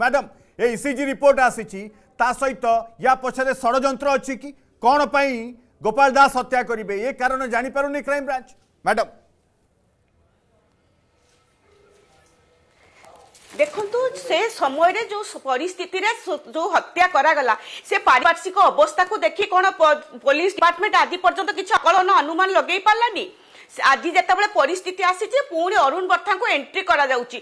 madam ଏ ECG report ଆସିଛି ତା ସହିତ ୟା ପଛରେ ଷଡ଼ଯନ୍ତ୍ର ଅଛି କି କ'ଣ ପାଇଁ ଗୋପାଳ ଦାସ ହତ୍ୟା କରିବେ ଏ କାରଣ ଜାଣିପାରୁନି କ୍ରାଇମବ୍ରାଞ୍ଚ ମ୍ୟାଡ଼ାମ୍ ଦେଖନ୍ତୁ ସେ ସମୟରେ ଯେଉଁ ପରିସ୍ଥିତିରେ ଯେଉଁ ହତ୍ୟା କରାଗଲା ସେ ପାରିପାର୍ଶ୍ୱିକ ଅବସ୍ଥାକୁ ଦେଖି କ'ଣ ପୋଲିସ ଡିପାର୍ଟମେଣ୍ଟ ଆଜି ପର୍ଯ୍ୟନ୍ତ କିଛି ଆକଳନ ଅନୁମାନ ଲଗେଇ ପାରିଲାନି আজি যেতবে পরিস্থিতি আসিছে পুঁ অরুণ বর্ধা এন্ট্রি করা যাচ্ছে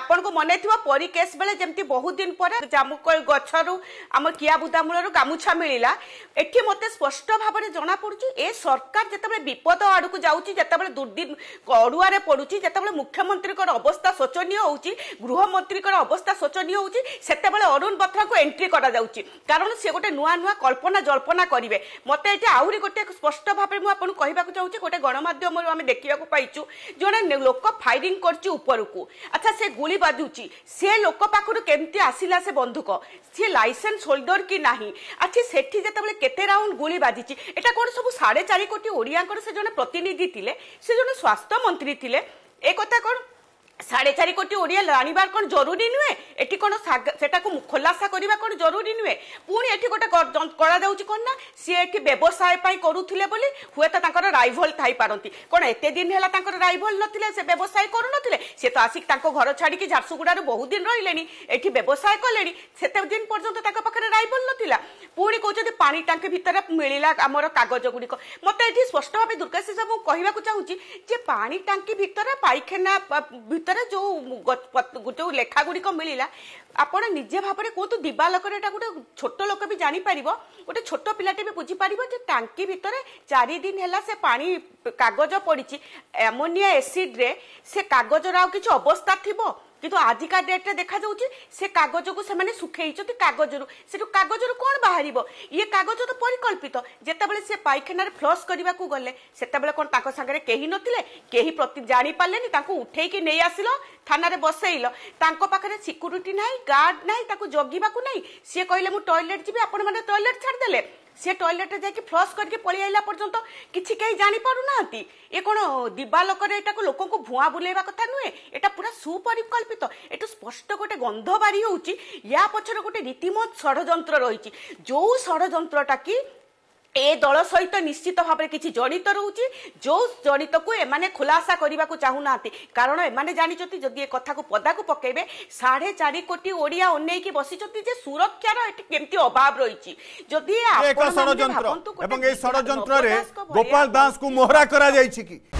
আপনার মনে থাকবে পরি কেস বেড়ে যেমনি বহুদিন পরে জামু গছরু আমার কিয়া বুদা মূল গামুছা মিলা এটি মতো স্পষ্ট ভাবে জনাপড়ুছে এ সরকার যেত বিপদ আড়ক যাচ্ছি যেত দুর্দিন অড়ুয়ারে পড়ুছি যেত মুখ্যমন্ত্রী অবস্থা শোচনীয় হচ্ছে গৃহমন্ত্রী অবস্থা শোচনীয় হচ্ছে সেতবে অরুণ বত্রাকে এন্ট্রি করা যাচ্ছে কারণ সে গোটে নূয়া নূয়া কল্পনা জল্পনা করবে মতো এটি আহ গোটে স্পষ্ট ভাবে আপনার কহবাক চাহুছি গোটে গণমাধ্যম ଯେଉଁଭଳି ଆମେ ଦେଖିବାକୁ ପାଇଛୁ ଜଣେ ଲୋକ ଫାୟାରିଂ କରୁଛି ଉପରକୁ ଆଚ୍ଛା ସେ ଗୁଳି ବାଜୁଛି ସେ ଲୋକ ପାଖରୁ କେମିତି ଆସିଲା ସେ ବନ୍ଧୁକ ସିଏ ଲାଇସେନ୍ସ ହୋଲ୍ଡର କି ନାହିଁ ଆଚ୍ଛା ସେଠି ଯେତେବେଳେ କେତେ ରାଉଣ୍ଡ ଗୁଳି ବାଜିଛି ଏଇଟା କ'ଣ ସବୁ ସାଢ଼େ ଚାରି କୋଟି ଓଡ଼ିଆଙ୍କର ସେ ଜଣେ ପ୍ରତିନିଧି ଥିଲେ ସେ ଜଣେ ସ୍ୱାସ୍ଥ୍ୟ ମନ୍ତ୍ରୀ ଥିଲେ ଏ କଥା କ'ଣ ସାଢ଼େ ଚାରି କୋଟି ଓଡ଼ିଆ ଜାଣିବା କ'ଣ ଜରୁରୀ ନୁହେଁ ଏଠି କ'ଣ ସେଟାକୁ ଖୋଲାସା କରିବା କ'ଣ ଜରୁରୀ ନୁହେଁ ପୁଣି ଏଠି ଗୋଟେ କରାଯାଉଛି କ'ଣ ନା ସିଏ ଏଠି ବ୍ୟବସାୟ ପାଇଁ କରୁଥିଲେ ବୋଲି ହୁଏତ ତାଙ୍କର ରାଇଭଲ ଥାଇପାରନ୍ତି କ'ଣ ଏତେ ଦିନ ହେଲା ତାଙ୍କର ରାଇଭଲ ନଥିଲେ ସେ ବ୍ୟବସାୟ କରୁନଥିଲେ ସିଏ ତ ଆସିକି ତାଙ୍କ ଘର ଛାଡ଼ିକି ଝାରସୁଗୁଡ଼ାରୁ ବହୁତ ଦିନ ରହିଲେଣି ଏଠି ବ୍ୟବସାୟ କଲେଣି ସେତେ ଦିନ ପର୍ଯ୍ୟନ୍ତ ତାଙ୍କ ପାଖରେ ରାଇଭଲ ନଥିଲା ହେଉଛନ୍ତି ପାଣି ଟାଙ୍କି ଭିତରେ ମିଳିଲା ଆମର କାଗଜ ଗୁଡ଼ିକ ମୋତେ ଏଠି ସ୍ପଷ୍ଟ ଭାବେ ଦୁର୍ଗାଶିଷ ବାବୁ କହିବାକୁ ଚାହୁଁଛି ଯେ ପାଣି ଟାଙ୍କି ଭିତରେ ପାଇଖାନା ଭିତରେ ଯେଉଁ ଯେଉଁ ଲେଖା ଗୁଡ଼ିକ ମିଳିଲା ଆପଣ ନିଜେ ଭାବରେ କୁହନ୍ତୁ ଦିବାଲୋକରେ ଏଇଟା ଗୋଟେ ଛୋଟ ଲୋକ ବି ଜାଣିପାରିବ ଗୋଟେ ଛୋଟ ପିଲାଟେ ବି ବୁଝିପାରିବ ଯେ ଟାଙ୍କି ଭିତରେ ଚାରି ଦିନ ହେଲା ସେ ପାଣି କାଗଜ ପଡ଼ିଛି ଆମୋନିଆ ଏସିଡ୍ରେ ସେ କାଗଜର ଆଉ କିଛି ଅବସ୍ଥା ଥିବ কিন্তু আজিকা ডেଟ୍ରେ ଦେଖାଯାଉଛି ସେ କାଗଜକୁ ସେମାନେ ଶୁଖେଇଛନ୍ତି କାଗଜରୁ ସେଠୁ କାଗଜରୁ କ'ଣ ବାହାରିବ ଇଏ କାଗଜ ତ ପରିକଳ୍ପିତ ଯେତେବେଳେ ସେ ପାଇଖାନାରେ ଫ୍ଲସ୍ କରିବାକୁ ଗଲେ ସେତେବେଳେ କ'ଣ ତାଙ୍କ ସାଙ୍ଗରେ କେହି ନଥିଲେ କେହି ପ୍ରତି ଜାଣିପାରିଲେନି ତାଙ୍କୁ ଉଠେଇକି ନେଇ ଆସିଲ ଥାନାରେ ବସେଇଲ ତାଙ୍କ ପାଖରେ ସିକ୍ୟୁରିଟି ନାହିଁ ଗାର୍ଡ ନାହିଁ ତାକୁ ଜଗିବାକୁ ନାହିଁ ସିଏ କହିଲେ ମୁଁ ଟଏଲେଟ୍ ଯିବି ଆପଣମାନେ ଟଏଲେଟ୍ ଛାଡ଼ିଦେଲେ সে টয়লেটে যাইকি ফ্লস করি পড়ে আইলা পর্যন্ত কিছু কেই জানিপারু না এ কোন লোকের এটা লোক ভুয়া বুলাইবা কথা নুহে এটা পুরা সুপরিকল্পিত এটু স্পষ্ট গোটে গন্ধ বাড়ি হচ্ছে ইয়া পছর গোটে রীতিমত ষড়যন্ত্র রয়েছে যে ষড়যন্ত্রটা কি এ দল সহিত নিশ্চিত ভাবে কিছু জড়িত রয়েছে যে জড়িত এমানে খোলাসা করা চাহুনা কারণ এমানে জাঁচান যদি এ কথা পদাকু পকাইবে সাড়ে চারি কোটি ওড়িয়া অনেকি বসিছেন যে সুরক্ষার এটি কেমতি অভাব রয়েছে যদি ষড়যন্ত্র এবং এই ষড়যন্ত্রে গোপাল দাসকে মোহরা করা যাই কি